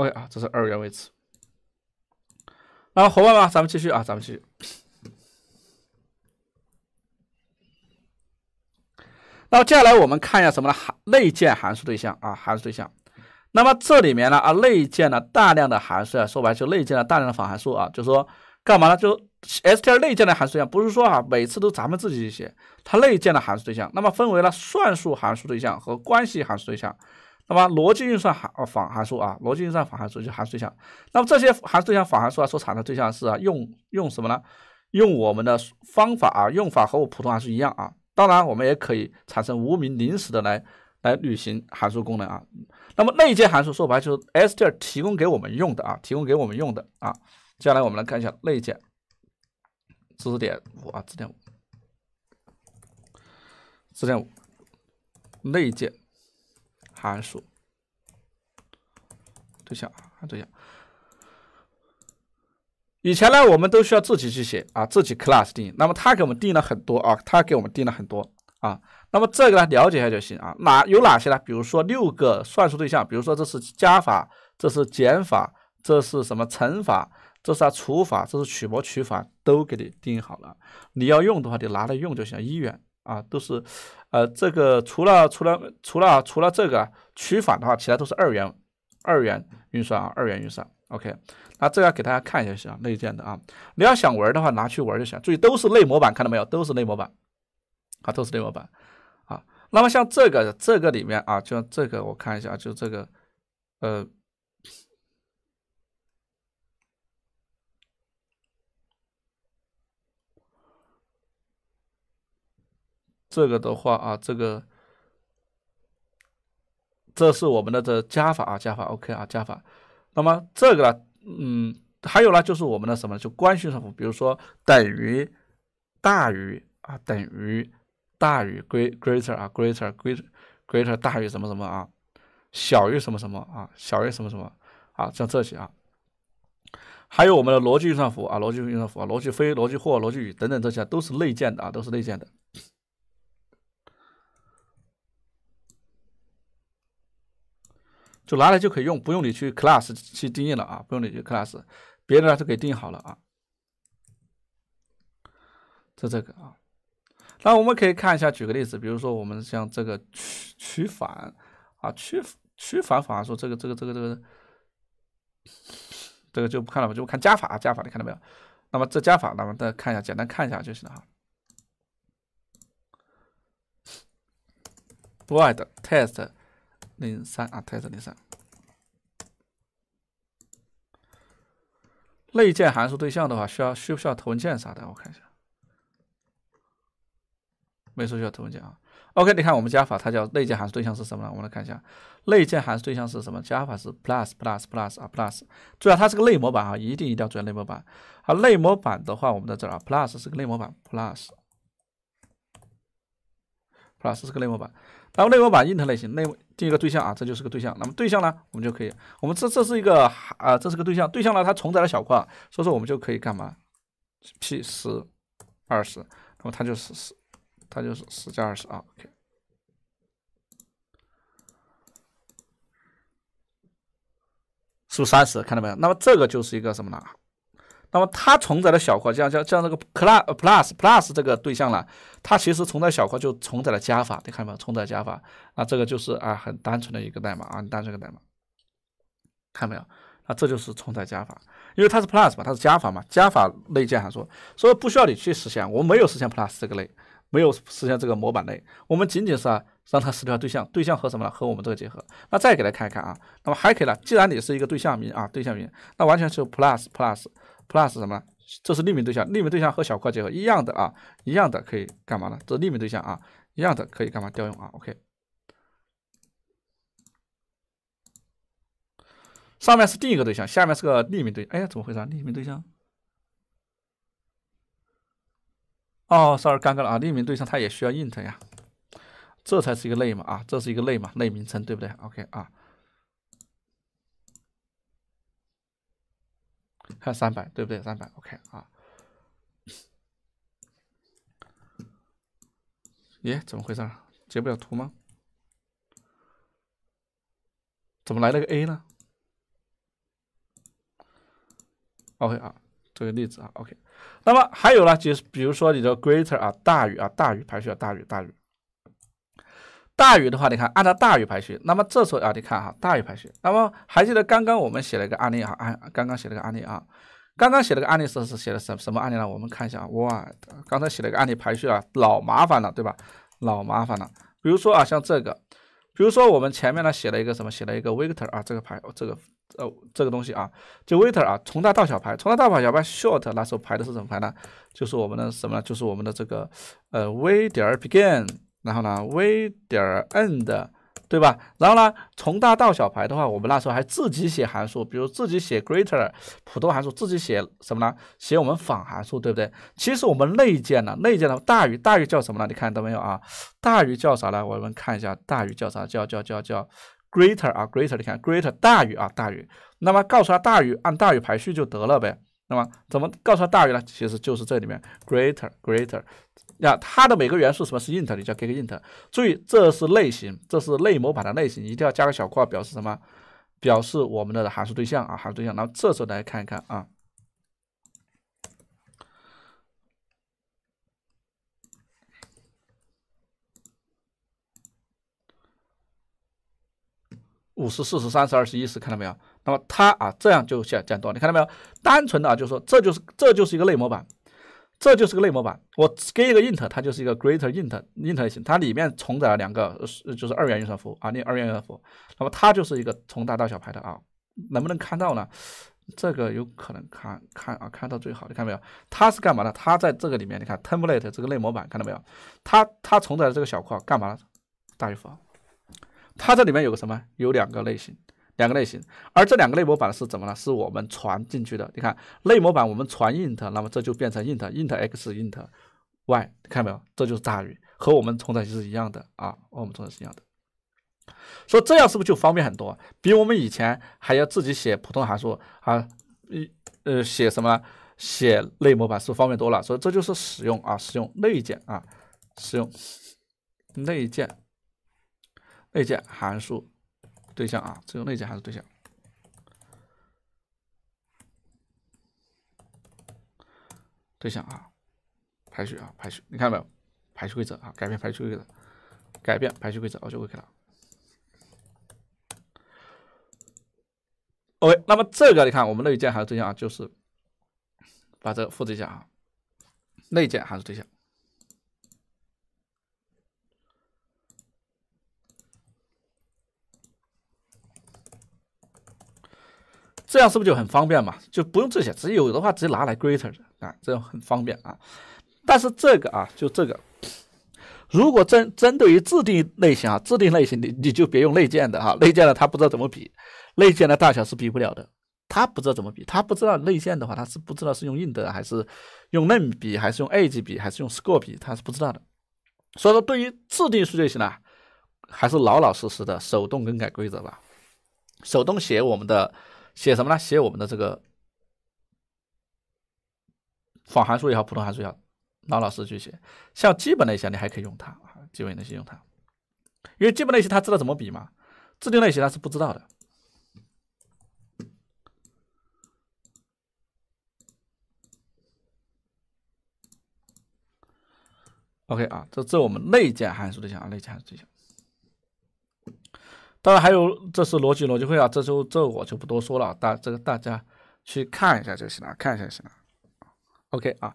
OK 啊，这是二元位置。后伙伴们，咱们继续啊，咱们继续。那么接下来我们看一下什么呢？函内建函数对象啊，函数对象。那么这里面呢啊，内建了大量的函数啊，说白就内建了大量的反函数啊，就是说干嘛呢？就 STL 内建的函数对象，不是说啊，每次都咱们自己去写，它内建的函数对象。那么分为了算术函数对象和关系函数对象。那么逻辑运算函呃反函数啊，逻辑运算反函数就是函数对象。那么这些函数对象反函数啊所产的对象是啊，用用什么呢？用我们的方法啊，用法和我普通函数一样啊。当然，我们也可以产生无名临时的来来履行函数功能啊。那么内建函数说白就是 s t 提供给我们用的啊，提供给我们用的啊。接下来我们来看一下内建知识点五啊，知识点五，知识点五，内建。函数对象啊，对象。以前呢，我们都需要自己去写啊，自己 class 定义。那么它给我们定义了很多啊，它给我们定了很多啊。那么这个呢，了解一下就行啊。哪有哪些呢？比如说六个算术对象，比如说这是加法，这是减法，这是什么乘法，这是除法，这是取模取法，都给你定义好了。你要用的话，就拿来用就行。一元啊，都是。呃，这个除了除了除了除了这个取反的话，其他都是二元二元运算啊，二元运算。OK，那这个给大家看一下啊，内建的啊，你要想玩的话拿去玩就行。注意都是内模板，看到没有？都是内模板，啊，都是内模板啊。那么像这个这个里面啊，就这个我看一下，就这个呃。这个的话啊，这个这是我们的这加法啊，加法 OK 啊，加法。那么这个呢，嗯，还有呢，就是我们的什么？就关系算符，比如说等于、大于啊，等于、大于 greater 啊，greater greater 大于什么什么啊，小于什么什么啊，小于什么什么啊，像这些啊。还有我们的逻辑运算符啊，逻辑运算符啊，逻辑非、逻辑或、逻辑与等等这些，都是内建的啊，都是内建的。就拿来就可以用，不用你去 class 去定义了啊，不用你去 class，别的呢就可以定义好了啊。就这个啊，那我们可以看一下，举个例子，比如说我们像这个取取反啊，取取反，反而说这个这个这个这个，这个就不看了吧，就看加法啊，加法你看到没有？那么这加法，么大再看一下，简单看一下就行了哈。o i d test。零三啊，test 零三。内建函数对象的话，需要需不需要投文件啥的？我看一下，没说需要投文件啊。OK，你看我们加法，它叫内建函数对象是什么呢？我们来看一下，内建函数对象是什么？加法是 plus plus plus 啊，plus。注意啊，它是个内模板啊，一定一定要注意内模板。啊，内模板的话，我们在这儿啊，plus 是个内模板，plus plus 是个内模板。然后内模板 int 类型内。进一个对象啊，这就是个对象。那么对象呢，我们就可以，我们这这是一个啊，这是个对象。对象呢，它重载了小块，所以说我们就可以干嘛？p 十二十，那么它就是十，它就是十加二十啊，OK，是不三十？看到没有？那么这个就是一个什么呢？那么它重载的小括像像像这个 class plus plus 这个对象了，它其实重载小括就重载了加法，你看没有？重载加法啊，这个就是啊很单纯的一个代码啊，很单纯的个代码，看到没有？那这就是重载加法，因为它是 plus 嘛，它是加法嘛，加法类建函数，所以不需要你去实现，我们没有实现 plus 这个类，没有实现这个模板类，我们仅仅是让它识别对象，对象和什么呢？和我们这个结合。那再给大家看一看啊，那么还可以了，既然你是一个对象名啊，对象名，那完全是 plus plus。Plus 什么？这是匿名对象，匿名对象和小括号结合一样的啊，一样的可以干嘛呢？这是匿名对象啊，一样的可以干嘛调用啊？OK，上面是第一个对象，下面是个匿名对象。哎呀，怎么回事？啊？匿名对象？哦，sorry，尴尬了啊！匿名对象它也需要 int 呀，这才是一个类嘛啊，这是一个类嘛，类名称对不对？OK 啊。还有三百对不对？三百，OK 啊。咦，怎么回事？截不了图吗？怎么来了个 A 呢？OK 啊，这个例子啊，OK。那么还有呢，就是比如说你的 greater 啊，大于啊，大于排序要大于大于。大于的话，你看，按照大于排序，那么这时候啊，你看哈，大于排序，那么还记得刚刚我们写了一个案例啊，按刚刚写了个案例啊，刚刚写了个案例是是写的什什么案例呢？我们看一下，哇，刚才写了个案例排序啊，老麻烦了，对吧？老麻烦了。比如说啊，像这个，比如说我们前面呢写了一个什么？写了一个 vector 啊，这个排，这个呃，这个东西啊，就 vector 啊，从大到小排，从大到小排，小排 short 那时候排的是什么排呢？就是我们的什么呢？就是我们的这个呃 v 点 begin。然后呢，v. 点 end，对吧？然后呢，从大到小排的话，我们那时候还自己写函数，比如自己写 greater，普通函数，自己写什么呢？写我们仿函数，对不对？其实我们内建呢，内建的大于大于叫什么呢？你看到没有啊？大于叫啥呢？我们看一下，大于叫啥？叫叫叫叫 greater 啊，greater，你看 greater 大于啊，大于。那么告诉他大于按大于排序就得了呗。那么怎么告诉它大于呢？其实就是这里面 greater greater，那它的每个元素什么是 int，你叫给个 int，注意这是类型，这是类模板的类型，一定要加个小括号表示什么？表示我们的函数对象啊，函数对象。然后这时候来看一看啊。五十四十三十二十一十，看到没有？那么它啊，这样就减减多，你看到没有？单纯的啊，就是说这就是这就是一个类模板，这就是个类模板。我给一个 int，它就是一个 greater int int 类型，它里面承载了两个就是二元运算符啊，那二元运算符。那么它就是一个从大到小排的啊，能不能看到呢？这个有可能看看啊，看到最好。你看到没有？它是干嘛的？它在这个里面，你看 template 这个类模板，看到没有？它它承载的这个小括号干嘛？呢？大于符。号。它这里面有个什么？有两个类型，两个类型。而这两个类模板是怎么了？是我们传进去的。你看，类模板我们传 int，那么这就变成 int int x int y，看到没有？这就是大于，和我们重载是一样的啊，我们重载是一样的。所以这样是不是就方便很多？比我们以前还要自己写普通函数啊，呃，写什么？写类模板是方便多了。所以这就是使用啊，使用内建啊，使用内建。内建函数对象啊，只有内建函数对象。对象啊，排序啊，排序，你看到没有？排序规则啊，改变排序规则，改变排序规则，我就 OK 了。OK，那么这个你看，我们内建函数对象啊，就是把这个复制一下啊，内建函数对象。这样是不是就很方便嘛？就不用这些，直接有的话直接拿来 greater 啊，这样很方便啊。但是这个啊，就这个，如果针针对于自定义类型啊，自定义类型你你就别用内建的哈，内建的他不知道怎么比，内建的大小是比不了的，他不知道怎么比，他不知道内建的话，他是不知道是用硬的还是用嫩笔，还是用 A e 笔，还是用 Score 比，他是不知道的。所以说，对于自定义数据型呢，还是老老实实的手动更改规则吧，手动写我们的。写什么呢？写我们的这个仿函数也好，普通函数也好，老老实实去写。像基本类型，你还可以用它啊，基本类型用它，因为基本类型它知道怎么比嘛，自定类型它是不知道的。OK 啊，这这我们内建函数的啊，内建函数的项。当然还有，这是逻辑逻辑会啊，这就这我就不多说了，大这个大家去看一下就行了，看一下就行了，OK 啊。